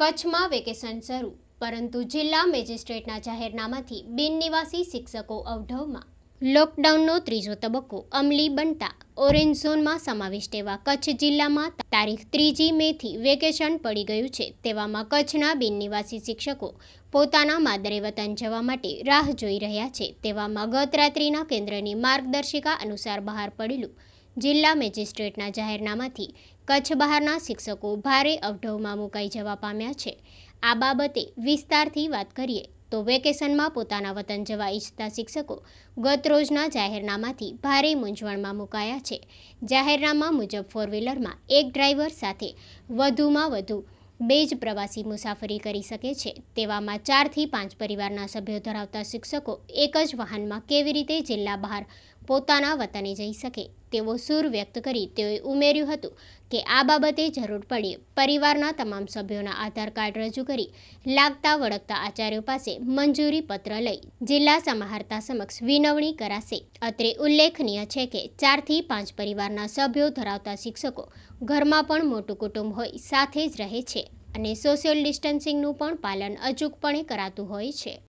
કચ્છમાં વેકેશન શરૂ પરંતુ જિલ્લા મેજિસ્ટ્રેટના જાહેરનામાથી બિનનિવાસી શિક્ષકો અવઢવમાં લોકડાઉનનો ત્રીજો તબક્કો અમલી બનતા ઓરેન્જ ઝોનમાં સમાવિષ્ટ એવા કચ્છ જિલ્લામાં તારીખ ત્રીજી મેથી વેકેશન પડી ગયું છે તેવામાં કચ્છના બિનનિવાસી શિક્ષકો પોતાના માદરે વતન જવા માટે રાહ જોઈ રહ્યા છે તેવામાં ગત રાત્રિના કેન્દ્રની માર્ગદર્શિકા અનુસાર બહાર પડેલું જિલ્લા મેજિસ્ટ્રેટના જાહેરનામાથી કચ્છ બહારના શિક્ષકો ભારે અવઢવમાં મુકાઈ જવા પામ્યા છે આ બાબતે વિસ્તારથી વાત કરીએ તો વેકેશનમાં પોતાના વતન જવા ઈચ્છતા શિક્ષકો ગત રોજના જાહેરનામાથી ભારે મૂંઝવણમાં મુકાયા છે જાહેરનામા મુજબ ફોર વ્હીલરમાં એક ડ્રાઈવર સાથે વધુમાં વધુ બે જ પ્રવાસી મુસાફરી કરી શકે છે તેવામાં ચારથી પાંચ પરિવારના સભ્યો ધરાવતા શિક્ષકો એક જ વાહનમાં કેવી રીતે જિલ્લા બહાર પોતાના વતને જઈ શકે તેવો સૂર વ્યક્ત કરી તેઓએ ઉમેર્યું હતું કે આ બાબતે જરૂર પડે પરિવારના તમામ સભ્યોના આધાર કાર્ડ રજૂ કરી લાગતા વળગતા આચાર્યો પાસે મંજૂરી પત્ર લઈ જિલ્લા સમાહર્તા સમક્ષ વિનવણી કરાશે અત્રે ઉલ્લેખનીય છે કે ચારથી પાંચ પરિવારના સભ્યો ધરાવતા શિક્ષકો ઘરમાં પણ મોટું કુટુંબ હોય સાથે જ રહે છે અને સોશિયલ ડિસ્ટન્સિંગનું પણ પાલન અચૂકપણે કરાતું હોય છે